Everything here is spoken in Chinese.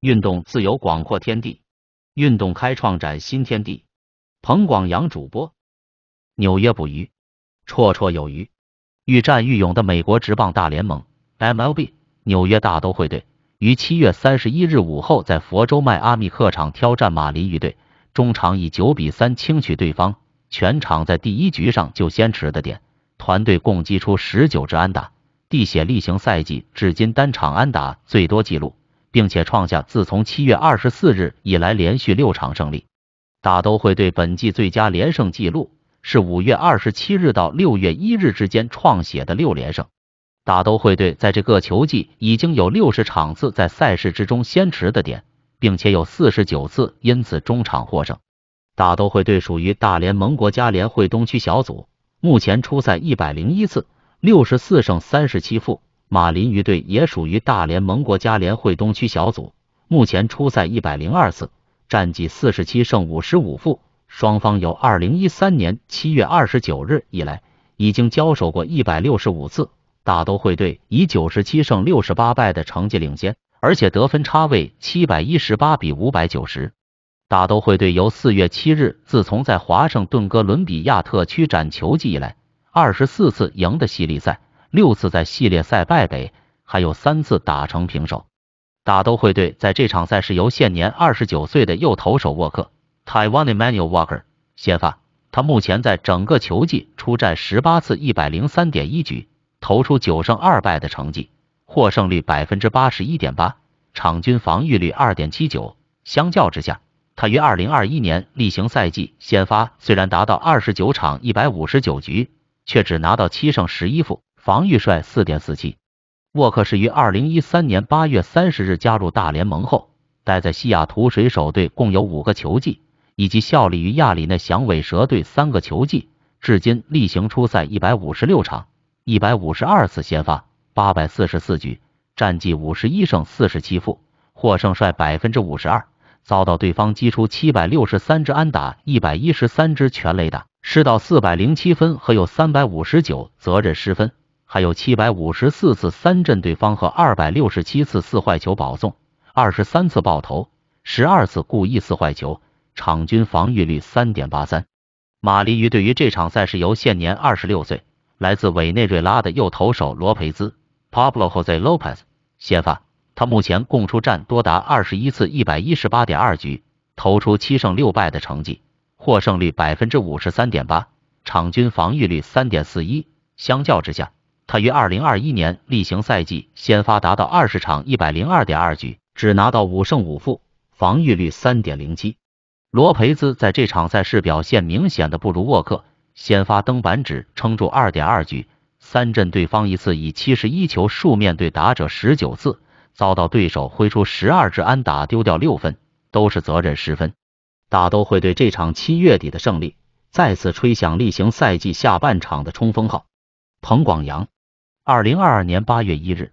运动自由广阔天地，运动开创崭新天地。彭广阳主播，纽约捕鱼绰绰有余。愈战愈勇的美国职棒大联盟 （MLB） 纽约大都会队于七月三十一日午后在佛州迈阿密客场挑战马林鱼队，中场以九比三轻取对方。全场在第一局上就先持的点，团队共击出十九支安打，缔写例行赛季至今单场安打最多纪录。并且创下自从七月二十四日以来连续六场胜利。大都会队本季最佳连胜纪录是五月二十七日到六月一日之间创写的六连胜。大都会队在这个球季已经有六十场次在赛事之中先持的点，并且有四十九次因此中场获胜。大都会队属于大联盟国家联会东区小组，目前出赛一百零一次，六十四胜三十七负。马林鱼队也属于大联盟国家联会东区小组，目前出赛一百零二次，战绩四十七胜五十五负。双方由二零一三年七月二十九日以来，已经交手过一百六十五次，大都会队以九十七胜六十八败的成绩领先，而且得分差为七百一十八比五百九十。大都会队由四月七日自从在华盛顿哥伦比亚特区展球季以来，二十四次赢的系列赛。六次在系列赛败北，还有三次打成平手。大都会队在这场赛事由现年二十九岁的右投手沃克 t a i w a n i a Manuel Walker） 先发，他目前在整个球季出战十八次，一百零三点一局，投出九胜二败的成绩，获胜率百分之八十一点八，场均防御率二点七九。相较之下，他于二零二一年例行赛季先发虽然达到二十九场一百五十九局，却只拿到七胜十一负。防御率四点四七，沃克是于二零一三年八月三十日加入大联盟后，待在西雅图水手队共有五个球季，以及效力于亚里内响尾蛇队三个球季。至今例行出赛一百五十六场，一百五十二次先发，八百四十四局，战绩五十一胜四十七负，获胜率百分之五十二，遭到对方击出七百六十三支安打，一百一十三支全垒打，失到四百零七分和有三百五十九责任失分。还有七百五十四次三阵对方和二百六十七次四坏球保送，二十三次爆头，十二次故意四坏球，场均防御率三点八三。马林鱼对于这场赛事由现年二十六岁、来自委内瑞拉的右投手罗培兹 （Pablo Jose Lopez） 先发，他目前共出战多达二十一次，一百一十八点二局，投出七胜六败的成绩，获胜率百分之五十三点八，场均防御率三点四一。相较之下，他于二零二一年例行赛季先发达到二十场一百零二点二局，只拿到五胜五负，防御率三点零七。罗培兹在这场赛事表现明显的不如沃克，先发登板只撑住二点二局，三阵对方一次，以七十一球数面对打者十九次，遭到对手挥出十二支安打丢掉六分，都是责任失分。大都会对这场七月底的胜利，再次吹响例行赛季下半场的冲锋号。彭广阳。二零二二年八月一日。